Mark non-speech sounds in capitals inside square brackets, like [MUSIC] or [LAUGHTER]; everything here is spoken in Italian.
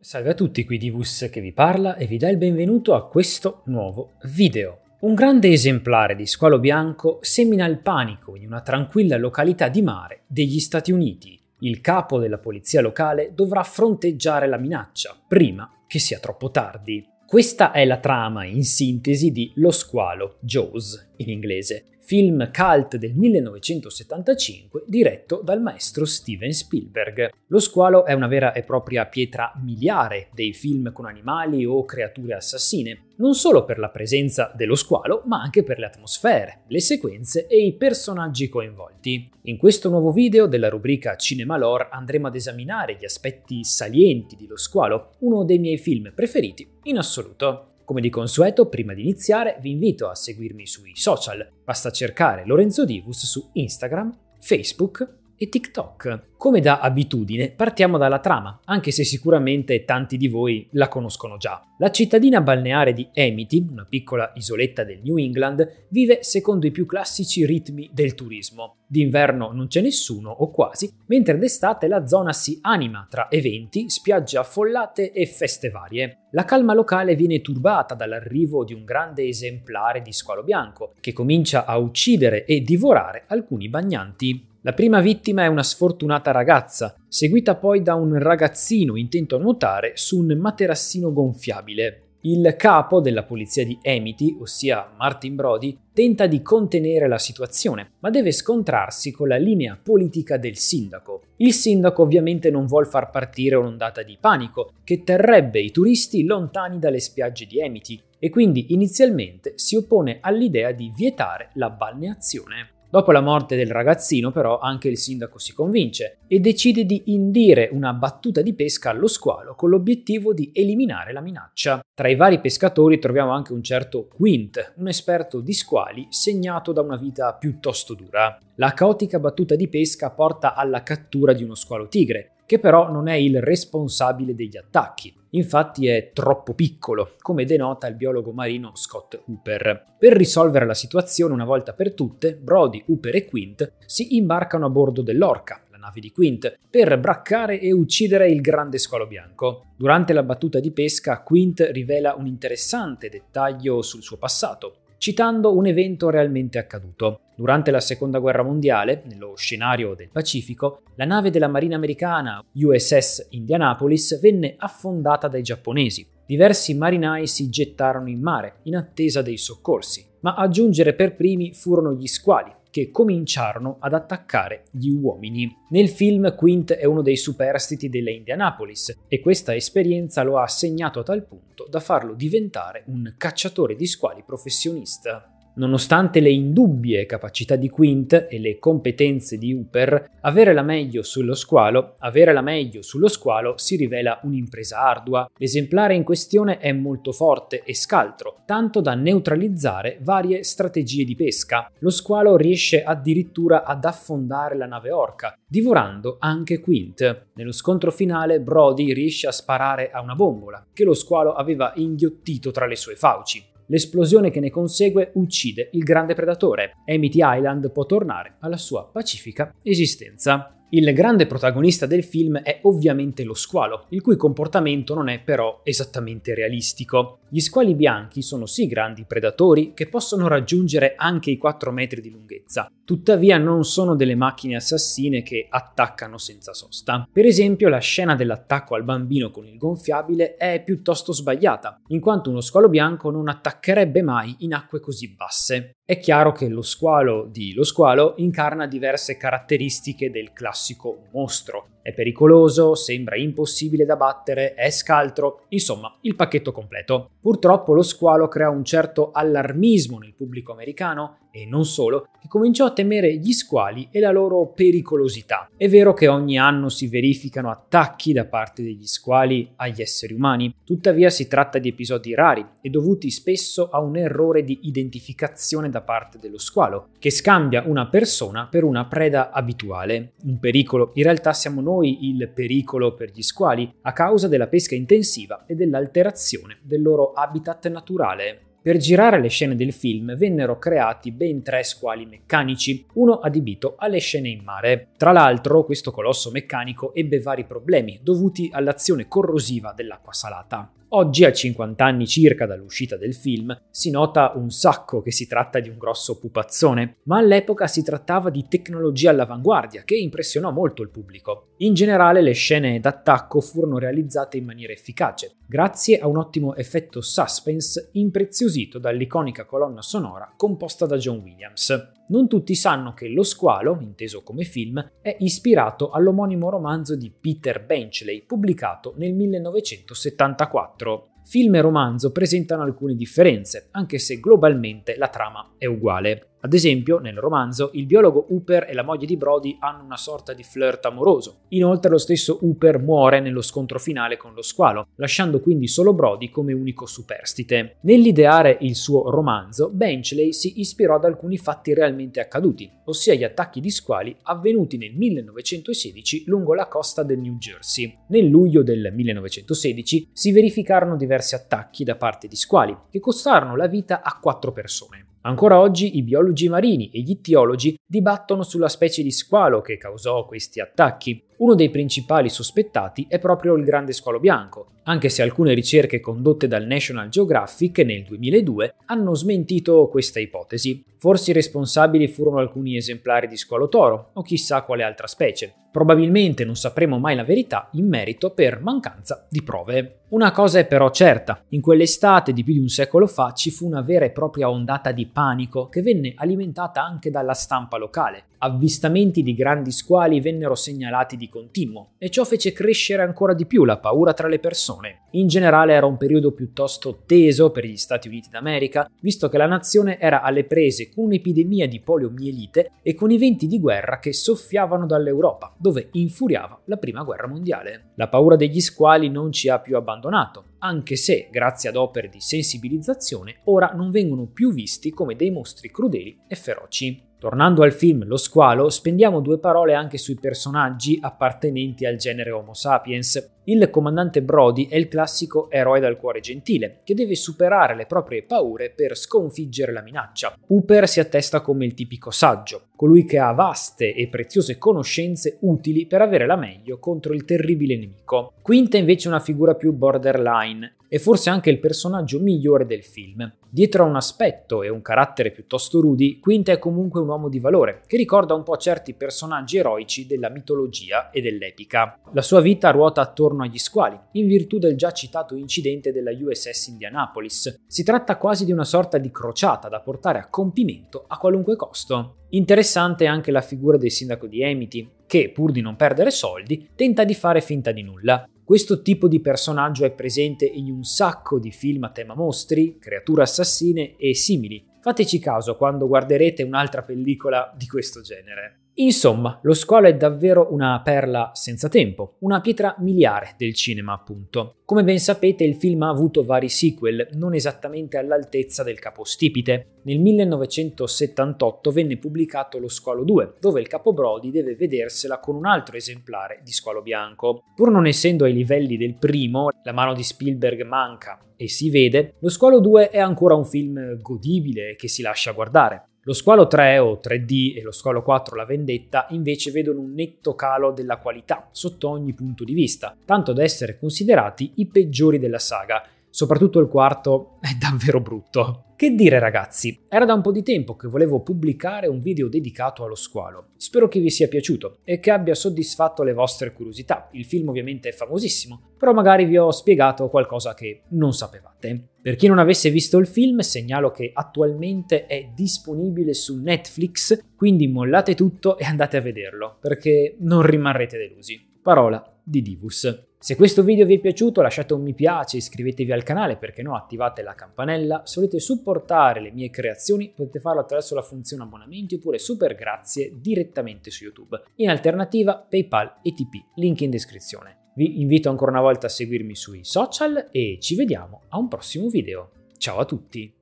Salve a tutti, qui Divus che vi parla e vi dà il benvenuto a questo nuovo video. Un grande esemplare di squalo bianco semina il panico in una tranquilla località di mare degli Stati Uniti. Il capo della polizia locale dovrà fronteggiare la minaccia prima che sia troppo tardi. Questa è la trama in sintesi di Lo squalo, Jaws in inglese, film cult del 1975 diretto dal maestro Steven Spielberg. Lo squalo è una vera e propria pietra miliare dei film con animali o creature assassine, non solo per la presenza dello squalo, ma anche per le atmosfere, le sequenze e i personaggi coinvolti. In questo nuovo video della rubrica Cinema Lore andremo ad esaminare gli aspetti salienti di Lo squalo, uno dei miei film preferiti in assoluto. Come di consueto, prima di iniziare, vi invito a seguirmi sui social. Basta cercare Lorenzo Divus su Instagram, Facebook e TikTok. Come da abitudine, partiamo dalla trama, anche se sicuramente tanti di voi la conoscono già. La cittadina balneare di Amity, una piccola isoletta del New England, vive secondo i più classici ritmi del turismo. D'inverno non c'è nessuno, o quasi, mentre d'estate la zona si anima tra eventi, spiagge affollate e feste varie. La calma locale viene turbata dall'arrivo di un grande esemplare di squalo bianco, che comincia a uccidere e divorare alcuni bagnanti. La prima vittima è una sfortunata ragazza, seguita poi da un ragazzino intento a nuotare su un materassino gonfiabile. Il capo della polizia di Amity, ossia Martin Brody, tenta di contenere la situazione, ma deve scontrarsi con la linea politica del sindaco. Il sindaco ovviamente non vuole far partire un'ondata di panico che terrebbe i turisti lontani dalle spiagge di Amity e quindi inizialmente si oppone all'idea di vietare la balneazione. Dopo la morte del ragazzino però anche il sindaco si convince e decide di indire una battuta di pesca allo squalo con l'obiettivo di eliminare la minaccia. Tra i vari pescatori troviamo anche un certo Quint, un esperto di squali segnato da una vita piuttosto dura. La caotica battuta di pesca porta alla cattura di uno squalo tigre, che però non è il responsabile degli attacchi. Infatti è troppo piccolo, come denota il biologo marino Scott Hooper. Per risolvere la situazione una volta per tutte, Brody, Hooper e Quint si imbarcano a bordo dell'Orca, nave di Quint, per braccare e uccidere il grande squalo bianco. Durante la battuta di pesca, Quint rivela un interessante dettaglio sul suo passato citando un evento realmente accaduto. Durante la Seconda Guerra Mondiale, nello scenario del Pacifico, la nave della Marina americana USS Indianapolis venne affondata dai giapponesi. Diversi marinai si gettarono in mare in attesa dei soccorsi, ma a giungere per primi furono gli squali, che cominciarono ad attaccare gli uomini. Nel film Quint è uno dei superstiti della Indianapolis e questa esperienza lo ha segnato a tal punto da farlo diventare un cacciatore di squali professionista. Nonostante le indubbie capacità di Quint e le competenze di Hooper, avere la meglio sullo squalo, avere la meglio sullo squalo si rivela un'impresa ardua. L'esemplare in questione è molto forte e scaltro, tanto da neutralizzare varie strategie di pesca. Lo squalo riesce addirittura ad affondare la nave orca, divorando anche Quint. Nello scontro finale Brody riesce a sparare a una bombola, che lo squalo aveva inghiottito tra le sue fauci. L'esplosione che ne consegue uccide il grande predatore. Amity Island può tornare alla sua pacifica esistenza. Il grande protagonista del film è ovviamente lo squalo, il cui comportamento non è però esattamente realistico. Gli squali bianchi sono sì grandi predatori che possono raggiungere anche i 4 metri di lunghezza, tuttavia non sono delle macchine assassine che attaccano senza sosta. Per esempio la scena dell'attacco al bambino con il gonfiabile è piuttosto sbagliata, in quanto uno squalo bianco non attaccherebbe mai in acque così basse. È chiaro che lo squalo di Lo squalo incarna diverse caratteristiche del classico mostro, è pericoloso, sembra impossibile da battere, è scaltro, insomma, il pacchetto completo. Purtroppo lo squalo crea un certo allarmismo nel pubblico americano, e non solo, che cominciò a temere gli squali e la loro pericolosità. È vero che ogni anno si verificano attacchi da parte degli squali agli esseri umani, tuttavia si tratta di episodi rari e dovuti spesso a un errore di identificazione da parte dello squalo, che scambia una persona per una preda abituale. Un pericolo, in realtà siamo noi noi il pericolo per gli squali a causa della pesca intensiva e dell'alterazione del loro habitat naturale. Per girare le scene del film vennero creati ben tre squali meccanici, uno adibito alle scene in mare. Tra l'altro questo colosso meccanico ebbe vari problemi dovuti all'azione corrosiva dell'acqua salata. Oggi, a 50 anni circa dall'uscita del film, si nota un sacco che si tratta di un grosso pupazzone, ma all'epoca si trattava di tecnologia all'avanguardia che impressionò molto il pubblico. In generale le scene d'attacco furono realizzate in maniera efficace, grazie a un ottimo effetto suspense impreziosito dall'iconica colonna sonora composta da John Williams non tutti sanno che Lo squalo, inteso come film, è ispirato all'omonimo romanzo di Peter Benchley, pubblicato nel 1974. Film e romanzo presentano alcune differenze, anche se globalmente la trama è uguale. Ad esempio, nel romanzo, il biologo Hooper e la moglie di Brody hanno una sorta di flirt amoroso. Inoltre lo stesso Hooper muore nello scontro finale con lo squalo, lasciando quindi solo Brody come unico superstite. Nell'ideare il suo romanzo, Benchley si ispirò ad alcuni fatti realmente accaduti, ossia gli attacchi di squali avvenuti nel 1916 lungo la costa del New Jersey. Nel luglio del 1916 si verificarono diversi attacchi da parte di squali, che costarono la vita a quattro persone. Ancora oggi i biologi marini e gli ittiologi dibattono sulla specie di squalo che causò questi attacchi. Uno dei principali sospettati è proprio il Grande Squalo Bianco, anche se alcune ricerche condotte dal National Geographic nel 2002 hanno smentito questa ipotesi. Forse i responsabili furono alcuni esemplari di squalo toro o chissà quale altra specie. Probabilmente non sapremo mai la verità in merito per mancanza di prove. Una cosa è però certa, in quell'estate di più di un secolo fa ci fu una vera e propria ondata di panico che venne alimentata anche dalla stampa locale, avvistamenti di grandi squali vennero segnalati di continuo e ciò fece crescere ancora di più la paura tra le persone. In generale era un periodo piuttosto teso per gli Stati Uniti d'America, visto che la nazione era alle prese con un'epidemia di poliomielite e con i venti di guerra che soffiavano dall'Europa, dove infuriava la Prima Guerra Mondiale. La paura degli squali non ci ha più abbandonato, anche se, grazie ad opere di sensibilizzazione, ora non vengono più visti come dei mostri crudeli e feroci. Tornando al film Lo squalo, spendiamo due parole anche sui personaggi appartenenti al genere Homo sapiens, il comandante Brody è il classico eroe dal cuore gentile, che deve superare le proprie paure per sconfiggere la minaccia. Hooper si attesta come il tipico saggio, colui che ha vaste e preziose conoscenze utili per avere la meglio contro il terribile nemico. Quinta è invece una figura più borderline, e forse anche il personaggio migliore del film. Dietro a un aspetto e un carattere piuttosto rudi, Quint è comunque un uomo di valore, che ricorda un po' certi personaggi eroici della mitologia e dell'epica. La sua vita ruota attorno attorno agli squali, in virtù del già citato incidente della USS Indianapolis. Si tratta quasi di una sorta di crociata da portare a compimento a qualunque costo. Interessante anche la figura del sindaco di Amity, che, pur di non perdere soldi, tenta di fare finta di nulla. Questo tipo di personaggio è presente in un sacco di film a tema mostri, creature assassine e simili. Fateci caso quando guarderete un'altra pellicola di questo genere. Insomma, lo squalo è davvero una perla senza tempo, una pietra miliare del cinema appunto. Come ben sapete il film ha avuto vari sequel, non esattamente all'altezza del capostipite. Nel 1978 venne pubblicato Lo squalo 2, dove il capobrodi deve vedersela con un altro esemplare di squalo bianco. Pur non essendo ai livelli del primo, la mano di Spielberg manca e si vede, Lo squalo 2 è ancora un film godibile che si lascia guardare. Lo squalo 3 o 3D e lo squalo 4 la vendetta invece vedono un netto calo della qualità sotto ogni punto di vista, tanto da essere considerati i peggiori della saga Soprattutto il quarto [LAUGHS] è davvero brutto. Che dire ragazzi, era da un po' di tempo che volevo pubblicare un video dedicato allo squalo. Spero che vi sia piaciuto e che abbia soddisfatto le vostre curiosità. Il film ovviamente è famosissimo, però magari vi ho spiegato qualcosa che non sapevate. Per chi non avesse visto il film, segnalo che attualmente è disponibile su Netflix, quindi mollate tutto e andate a vederlo, perché non rimarrete delusi. Parola di Divus. Se questo video vi è piaciuto lasciate un mi piace, iscrivetevi al canale perché no, attivate la campanella, se volete supportare le mie creazioni potete farlo attraverso la funzione abbonamenti oppure super grazie direttamente su YouTube. In alternativa PayPal e TP, link in descrizione. Vi invito ancora una volta a seguirmi sui social e ci vediamo a un prossimo video. Ciao a tutti!